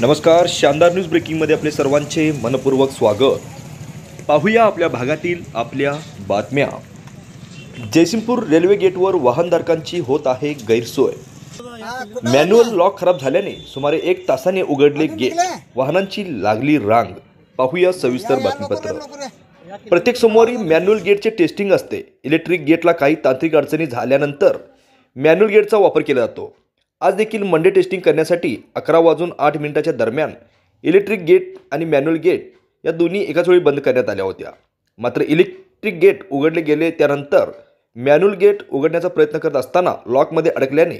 नमस्कार शानदार न्यूज ब्रेकिंगमध्ये आपले सर्वांचे मनपूर्वक स्वागत पाहूया आपल्या भागातील आपल्या बातम्या जयसिंगपूर रेल्वे गेटवर वाहनधारकांची होत आहे गैरसोय मॅन्युअल लॉक खराब झाल्याने सुमारे एक तासाने उघडले गेट वाहनांची लागली रांग पाहूया सविस्तर बातमीपत्र प्रत्येक सोमवारी मॅन्युअल गेटचे टेस्टिंग असते इलेक्ट्रिक गेटला काही तांत्रिक अडचणी झाल्यानंतर मॅन्युअल गेटचा वापर केला जातो आज देखील मंडे टेस्टिंग करण्यासाठी अकरा वाजून आठ मिनिटाच्या दरम्यान इलेक्ट्रिक गेट आणि मॅन्युअल गेट या दोन्ही एकाच वेळी बंद करण्यात आल्या होत्या मात्र इलेक्ट्रिक गेट उघडले गेले त्यानंतर मॅन्युअल गेट उघडण्याचा प्रयत्न करत असताना लॉकमध्ये अडकल्याने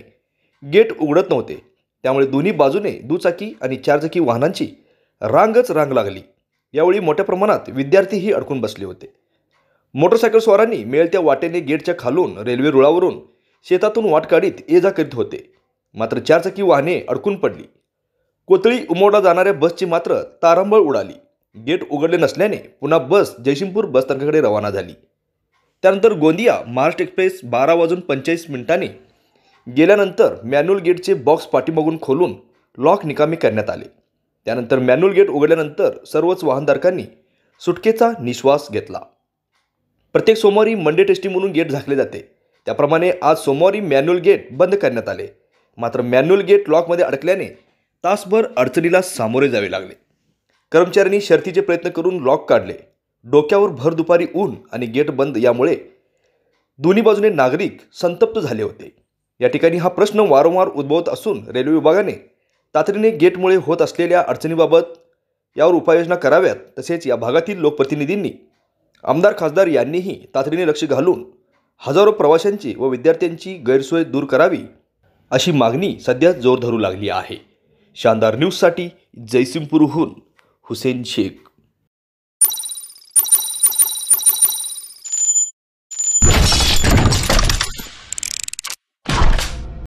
गेट उघडत नव्हते त्यामुळे दोन्ही बाजूने दुचाकी आणि चारचाकी वाहनांची रांगच रांग लागली यावेळी मोठ्या प्रमाणात विद्यार्थीही अडकून बसले होते मोटरसायकल स्वारांनी वाटेने गेटच्या खालून रेल्वे रुळावरून शेतातून वाट काढीत ये जा करीत होते मात्र चारचाकी वाहने अडकून पडली कोतळी उमोडा जाणाऱ्या बसची मात्र तारांबळ उडाली गेट उघडले नसल्याने पुन्हा बस जयसिंगपूर बसस्थानकाकडे रवाना झाली त्यानंतर गोंदिया महाराष्ट्र एक्सप्रेस बारा वाजून पंचेचाळीस मिनिटांनी गेल्यानंतर मॅन्युअल गेटचे बॉक्स पाठीमागून खोलून लॉक निकामी करण्यात आले त्यानंतर मॅन्युअल गेट उघडल्यानंतर सर्वच वाहनधारकांनी सुटकेचा निश्वास घेतला प्रत्येक सोमवारी मंडे टेस्टी म्हणून गेट झाकले जाते त्याप्रमाणे आज सोमवारी मॅन्युअल गेट बंद करण्यात आले मात्र मॅन्युअल गेट लॉकमध्ये अडकल्याने तासभर अडचणीला सामोरे जावे लागले कर्मचाऱ्यांनी शर्तीचे प्रयत्न करून लॉक काढले डोक्यावर भर दुपारी ऊन आणि गेट बंद यामुळे दोन्ही बाजूने नागरिक संतप्त झाले होते या ठिकाणी हा प्रश्न वारंवार उद्भवत असून रेल्वे विभागाने तातडीने गेटमुळे होत असलेल्या अडचणीबाबत यावर उपाययोजना कराव्यात तसेच या भागातील लोकप्रतिनिधींनी आमदार खासदार यांनीही तातडीने लक्ष घालून हजारो प्रवाशांची व विद्यार्थ्यांची गैरसोय दूर करावी अशी मागणी सध्या जोर धरू लागली आहे शानदार न्यूजसाठी जयसिंगपूरहून हुसेन शेख